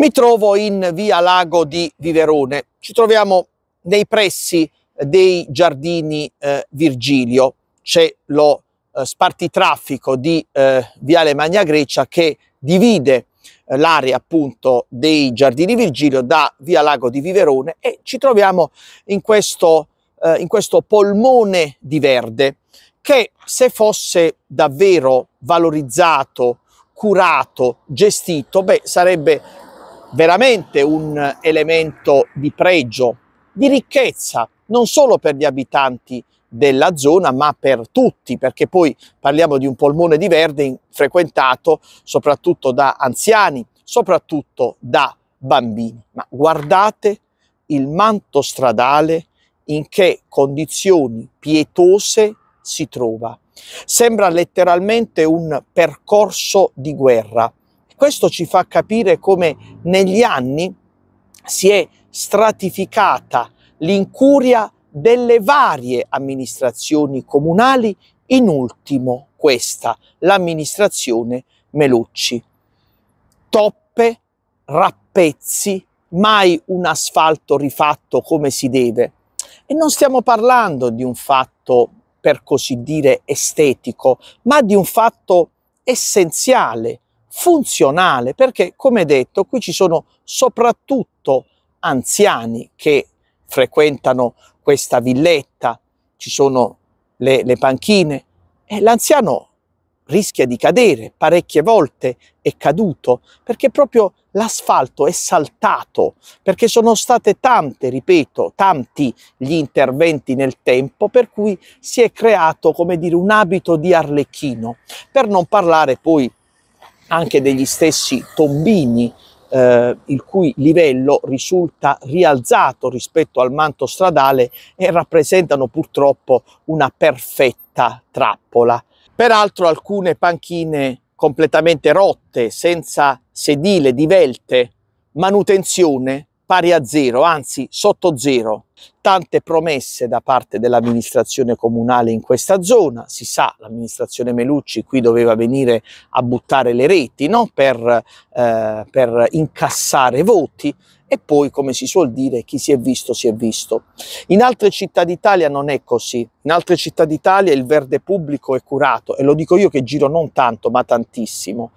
Mi trovo in via Lago di Viverone, ci troviamo nei pressi eh, dei giardini eh, Virgilio, c'è lo eh, spartitraffico di eh, Viale Magna Grecia che divide eh, l'area appunto dei giardini Virgilio da via Lago di Viverone e ci troviamo in questo, eh, in questo polmone di verde che se fosse davvero valorizzato, curato, gestito, beh, sarebbe veramente un elemento di pregio, di ricchezza, non solo per gli abitanti della zona, ma per tutti, perché poi parliamo di un polmone di verde frequentato soprattutto da anziani, soprattutto da bambini. Ma guardate il manto stradale in che condizioni pietose si trova. Sembra letteralmente un percorso di guerra. Questo ci fa capire come negli anni si è stratificata l'incuria delle varie amministrazioni comunali, in ultimo questa, l'amministrazione Melucci. Toppe, rappezzi, mai un asfalto rifatto come si deve. E non stiamo parlando di un fatto, per così dire, estetico, ma di un fatto essenziale, funzionale, perché come detto qui ci sono soprattutto anziani che frequentano questa villetta, ci sono le, le panchine e l'anziano rischia di cadere parecchie volte, è caduto perché proprio l'asfalto è saltato, perché sono state tante, ripeto, tanti gli interventi nel tempo, per cui si è creato, come dire, un abito di arlecchino, per non parlare poi anche degli stessi tombini, eh, il cui livello risulta rialzato rispetto al manto stradale e rappresentano purtroppo una perfetta trappola. Peraltro alcune panchine completamente rotte, senza sedile, divelte, manutenzione pari a zero, anzi sotto zero. Tante promesse da parte dell'amministrazione comunale in questa zona, si sa l'amministrazione Melucci qui doveva venire a buttare le reti no? per, eh, per incassare voti e poi come si suol dire chi si è visto si è visto. In altre città d'Italia non è così, in altre città d'Italia il verde pubblico è curato e lo dico io che giro non tanto ma tantissimo,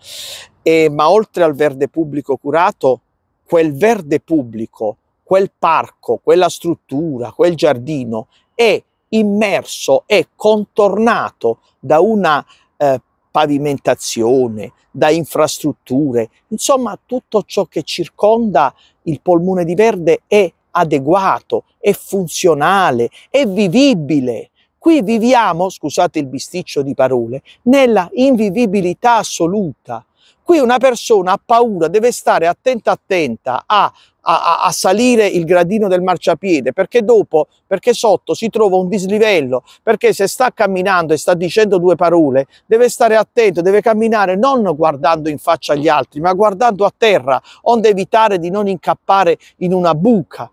e, ma oltre al verde pubblico curato quel verde pubblico, quel parco, quella struttura, quel giardino è immerso e contornato da una eh, pavimentazione, da infrastrutture, insomma tutto ciò che circonda il polmone di verde è adeguato, è funzionale, è vivibile. Qui viviamo, scusate il bisticcio di parole, nella invivibilità assoluta, Qui una persona ha paura, deve stare attenta, attenta a, a, a, salire il gradino del marciapiede, perché dopo, perché sotto si trova un dislivello, perché se sta camminando e sta dicendo due parole, deve stare attento, deve camminare non guardando in faccia agli altri, ma guardando a terra, onde evitare di non incappare in una buca.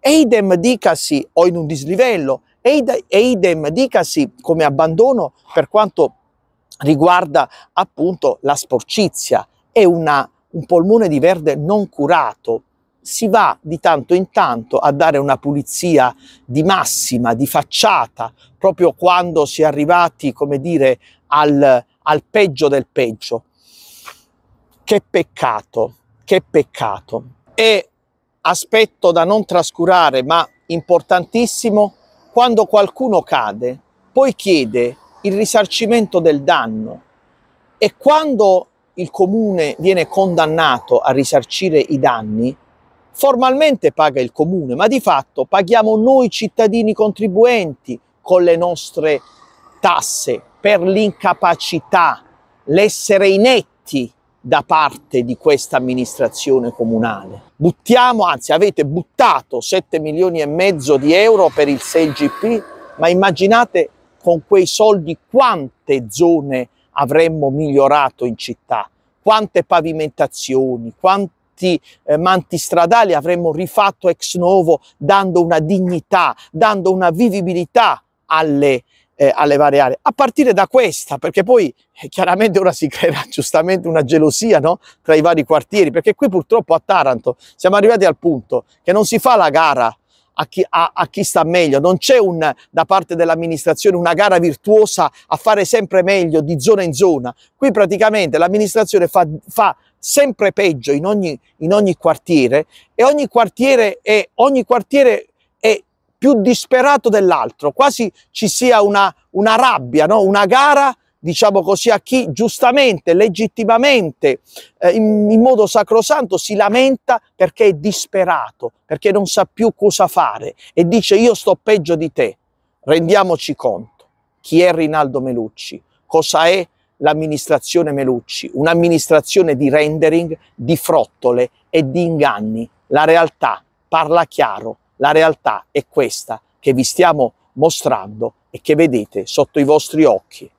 E idem dicasi, o in un dislivello, e idem dicasi come abbandono per quanto riguarda appunto la sporcizia, è una, un polmone di verde non curato, si va di tanto in tanto a dare una pulizia di massima, di facciata, proprio quando si è arrivati, come dire, al, al peggio del peggio. Che peccato, che peccato. E aspetto da non trascurare, ma importantissimo, quando qualcuno cade, poi chiede il risarcimento del danno e quando il comune viene condannato a risarcire i danni, formalmente paga il comune, ma di fatto paghiamo noi cittadini contribuenti con le nostre tasse per l'incapacità, l'essere inetti da parte di questa amministrazione comunale. Buttiamo, anzi avete buttato 7 milioni e mezzo di euro per il 6GP, ma immaginate con quei soldi quante zone avremmo migliorato in città, quante pavimentazioni, quanti eh, manti stradali avremmo rifatto ex novo dando una dignità, dando una vivibilità alle, eh, alle varie aree. A partire da questa, perché poi eh, chiaramente ora si creerà giustamente una gelosia no? tra i vari quartieri, perché qui purtroppo a Taranto siamo arrivati al punto che non si fa la gara a chi, a, a chi sta meglio, non c'è un, da parte dell'amministrazione una gara virtuosa a fare sempre meglio di zona in zona. Qui praticamente l'amministrazione fa, fa sempre peggio in ogni, in ogni quartiere e ogni quartiere è, ogni quartiere è più disperato dell'altro, quasi ci sia una, una rabbia, no? una gara diciamo così, a chi giustamente, legittimamente, eh, in, in, modo sacrosanto si lamenta perché è disperato, perché non sa più cosa fare e dice io sto peggio di te. Rendiamoci conto chi è Rinaldo Melucci, cosa è l'amministrazione Melucci, un'amministrazione di rendering, di frottole e di inganni. La realtà parla chiaro, la realtà è questa che vi stiamo mostrando e che vedete sotto i vostri occhi.